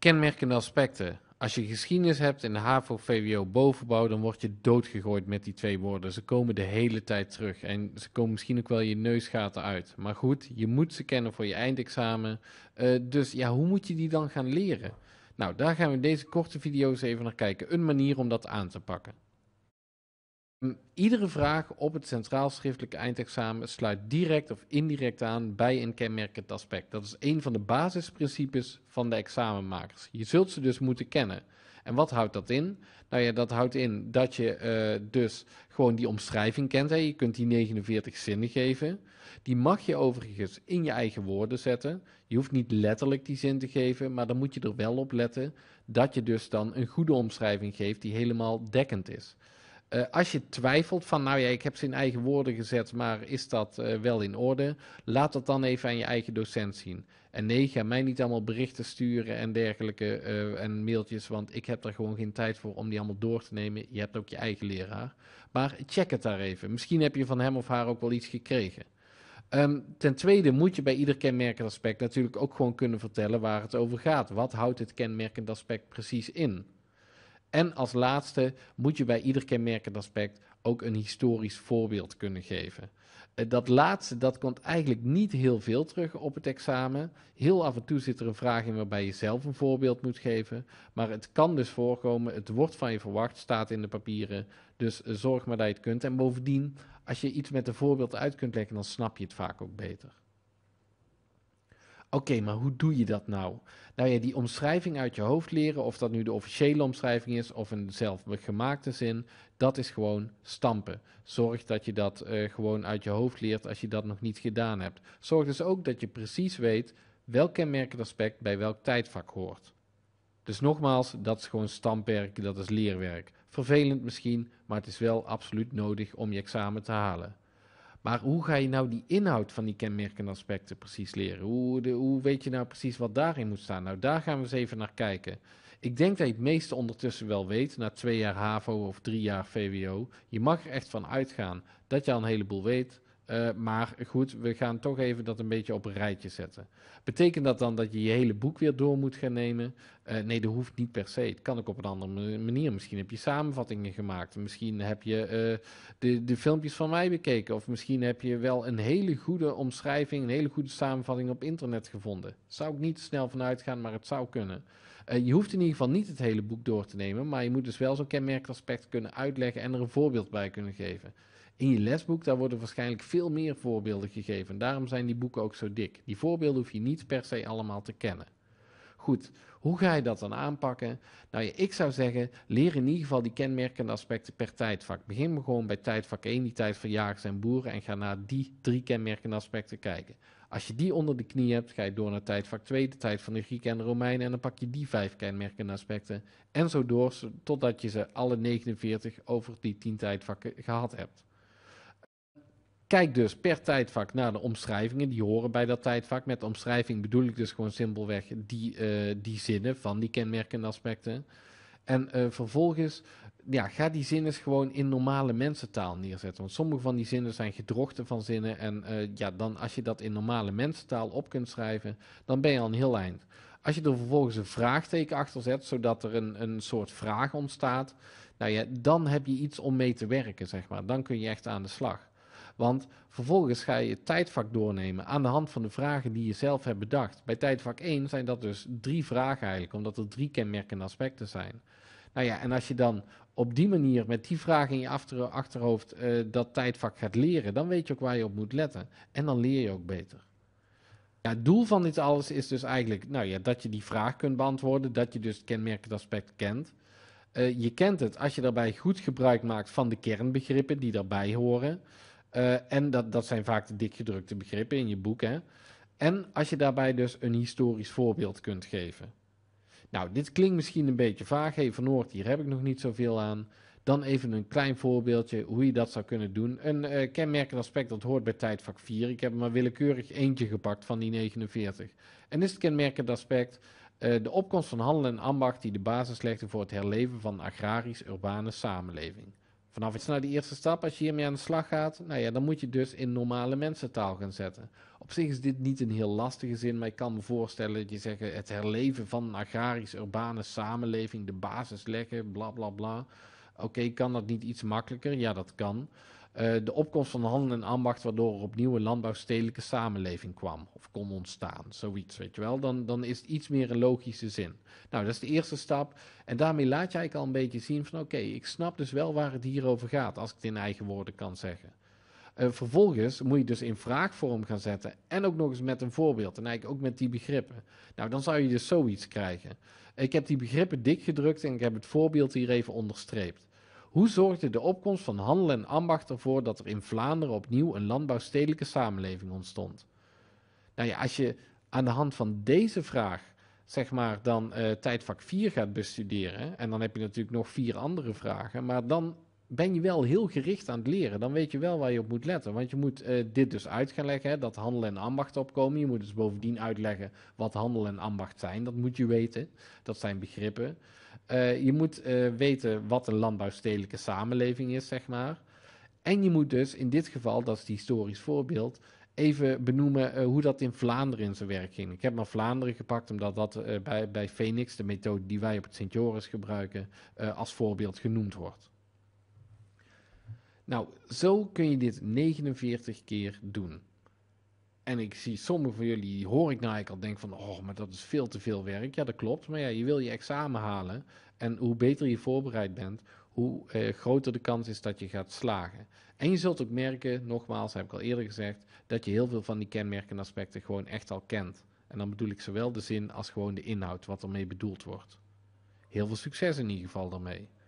Kenmerkende aspecten. Als je geschiedenis hebt in de HAVO, VWO, bovenbouw, dan word je doodgegooid met die twee woorden. Ze komen de hele tijd terug en ze komen misschien ook wel je neusgaten uit. Maar goed, je moet ze kennen voor je eindexamen. Eh, dus ja, hoe moet je die dan gaan leren? Nou, daar gaan we in deze korte video's even naar kijken. Een manier om dat aan te pakken. Iedere vraag op het centraal schriftelijke eindexamen sluit direct of indirect aan bij een kenmerkend aspect. Dat is een van de basisprincipes van de examenmakers. Je zult ze dus moeten kennen. En wat houdt dat in? Nou ja, dat houdt in dat je eh, dus gewoon die omschrijving kent. Hè. Je kunt die 49 zinnen geven. Die mag je overigens in je eigen woorden zetten. Je hoeft niet letterlijk die zin te geven, maar dan moet je er wel op letten dat je dus dan een goede omschrijving geeft die helemaal dekkend is. Eh, als je twijfelt van, nou ja, ik heb ze in eigen woorden gezet, maar is dat eh, wel in orde? Laat dat dan even aan je eigen docent zien. En nee, ga mij niet allemaal berichten sturen en dergelijke eh, en mailtjes, want ik heb daar gewoon geen tijd voor om die allemaal door te nemen. Je hebt ook je eigen leraar. Maar check het daar even. Misschien heb je van hem of haar ook wel iets gekregen. Ehm, ten tweede moet je bij ieder kenmerkend aspect natuurlijk ook gewoon kunnen vertellen waar het over gaat. Wat houdt het kenmerkend aspect precies in? En als laatste moet je bij ieder kenmerkend aspect ook een historisch voorbeeld kunnen geven. Eh, dat laatste, dat komt eigenlijk niet heel veel terug op het examen. Heel af en toe zit er een vraag in waarbij je zelf een voorbeeld moet geven. Maar het kan dus voorkomen, het wordt van je verwacht, staat in de papieren. Dus eh, zorg maar dat je het kunt. En bovendien, als je iets met een voorbeeld uit kunt leggen, dan snap je het vaak ook beter. Oké, maar hoe doe je dat nou? Nou ja, die omschrijving uit je hoofd leren, of dat nu de officiële omschrijving is of een zelfgemaakte zin, dat is gewoon stampen. Zorg dat je dat eh, gewoon uit je hoofd leert als je dat nog niet gedaan hebt. Zorg dus ook dat je precies weet welk kenmerkend aspect bij welk tijdvak hoort. Dus nogmaals, dat is gewoon stampwerk, dat is leerwerk. Vervelend misschien, maar het is wel absoluut nodig om je examen te halen. Maar hoe ga je nou die inhoud van die kenmerkende aspecten precies leren? Hoe, weet je nou precies wat daarin moet staan? Nou, daar gaan we eens even naar kijken. Ik denk dat je het meeste ondertussen wel weet, na twee jaar HAVO of drie jaar VWO. Je mag er echt van uitgaan dat je al een heleboel weet. Eh, maar goed, we gaan toch even dat een beetje op een rijtje zetten. Betekent dat dan dat je je hele boek weer door moet gaan nemen? Eh, nee, dat hoeft niet per se. Het kan ook op een andere manier. Misschien heb je samenvattingen gemaakt. Misschien heb je eh, de, de filmpjes van mij bekeken. Of misschien heb je wel een hele goede omschrijving, een hele goede samenvatting op internet gevonden. Zou ik niet snel vanuit gaan, maar het zou kunnen. je hoeft in ieder geval niet het hele boek door te nemen. Maar je moet dus wel zo'n kenmerkaspect kunnen uitleggen en er een voorbeeld bij kunnen geven in je lesboek, daar worden waarschijnlijk veel meer voorbeelden gegeven. Daarom zijn die boeken ook zo dik. Die voorbeelden hoef je niet per se allemaal te kennen. Goed, hoe ga je dat dan aanpakken? Nou ik zou zeggen, leer in ieder geval die kenmerkende aspecten per tijdvak. Begin maar gewoon bij tijdvak 1, die tijd van jagers en boeren, en ga naar die drie kenmerkende aspecten kijken. Als je die onder de knie hebt, ga je door naar tijdvak 2, de tijd van de Grieken en de Romeinen, en dan pak je die vijf kenmerkende aspecten. En zo door, totdat je ze alle 49 over die 10 tijdvakken gehad hebt. Kijk dus per tijdvak naar de omschrijvingen die horen bij dat tijdvak. Met omschrijving bedoel ik dus gewoon simpelweg die, eh, die zinnen van die kenmerkende aspecten. En eh, vervolgens ja, ga die zinnen gewoon in normale mensentaal neerzetten. Want sommige van die zinnen zijn gedrochten van zinnen. En eh, ja, dan als je dat in normale mensentaal op kunt schrijven, dan ben je al een heel eind. Als je er vervolgens een vraagteken achter zet, zodat er een, een soort vraag ontstaat, nou ja, dan heb je iets om mee te werken, zeg maar. Dan kun je echt aan de slag. Want vervolgens ga je het tijdvak doornemen aan de hand van de vragen die je zelf hebt bedacht. Bij tijdvak 1 zijn dat dus drie vragen eigenlijk, omdat er drie kenmerkende aspecten zijn. Nou ja, en als je dan op die manier met die vraag in je achterhoofd eh, dat tijdvak gaat leren, dan weet je ook waar je op moet letten. En dan leer je ook beter. Ja, het doel van dit alles is dus eigenlijk nou ja, dat je die vraag kunt beantwoorden, dat je dus het kenmerkend aspect kent. Eh, je kent het als je daarbij goed gebruik maakt van de kernbegrippen die daarbij horen. Eh, en dat, dat zijn vaak de dikgedrukte begrippen in je boek. Hè? En als je daarbij dus een historisch voorbeeld kunt geven. Nou, dit klinkt misschien een beetje vaag. Hey, van Noord, hier heb ik nog niet zoveel aan. Dan even een klein voorbeeldje hoe je dat zou kunnen doen. Een eh, kenmerkend aspect dat hoort bij tijdvak 4. Ik heb er maar willekeurig eentje gepakt van die 49. En is het kenmerkend aspect eh, de opkomst van handel en ambacht die de basis legde voor het herleven van agrarisch-urbane samenleving. Vanaf het naar de eerste stap, als je hiermee aan de slag gaat, nou ja, dan moet je dus in normale mensentaal gaan zetten. Op zich is dit niet een heel lastige zin, maar ik kan me voorstellen dat je zegt: het herleven van een agrarisch-urbane samenleving, de basis leggen, bla bla bla. Oké, kan dat niet iets makkelijker? Ja, dat kan. Eh, de opkomst van handel en ambacht, waardoor er opnieuw een landbouwstedelijke samenleving kwam of kon ontstaan. Zoiets, weet je wel. Dan, dan is het iets meer een logische zin. Nou, dat is de eerste stap. En daarmee laat jij al een beetje zien van oké, ik snap dus wel waar het hier over gaat, als ik het in eigen woorden kan zeggen. Eh, vervolgens moet je dus in vraagvorm gaan zetten en ook nog eens met een voorbeeld en eigenlijk ook met die begrippen. Nou, dan zou je dus zoiets krijgen. Ik heb die begrippen dik gedrukt en ik heb het voorbeeld hier even onderstreept. Hoe zorgde de opkomst van handel en ambacht ervoor dat er in Vlaanderen opnieuw een landbouwstedelijke samenleving ontstond? Nou ja, als je aan de hand van deze vraag, zeg maar, dan eh, tijdvak 4 gaat bestuderen, en dan heb je natuurlijk nog vier andere vragen, maar dan ben je wel heel gericht aan het leren. Dan weet je wel waar je op moet letten. Want je moet eh, dit dus uit gaan leggen, hè, dat handel en ambacht opkomen. Je moet dus bovendien uitleggen wat handel en ambacht zijn. Dat moet je weten. Dat zijn begrippen. Eh, je moet eh, weten wat een landbouwstedelijke samenleving is, zeg maar. En je moet dus in dit geval, dat is het historisch voorbeeld, even benoemen hoe dat in Vlaanderen in zijn werk ging. Ik heb maar Vlaanderen gepakt, omdat dat bij, bij Phoenix, de methode die wij op het Sint-Joris gebruiken, als voorbeeld genoemd wordt. Nou, zo kun je dit 49 keer doen. En ik zie sommigen van jullie, die hoor ik nou eigenlijk al, denken van, oh, maar dat is veel te veel werk. Ja, dat klopt. Maar ja, je wil je examen halen. En hoe beter je voorbereid bent, hoe eh, groter de kans is dat je gaat slagen. En je zult ook merken, nogmaals, heb ik al eerder gezegd, dat je heel veel van die kenmerken aspecten gewoon echt al kent. En dan bedoel ik zowel de zin als gewoon de inhoud, wat ermee bedoeld wordt. Heel veel succes in ieder geval daarmee.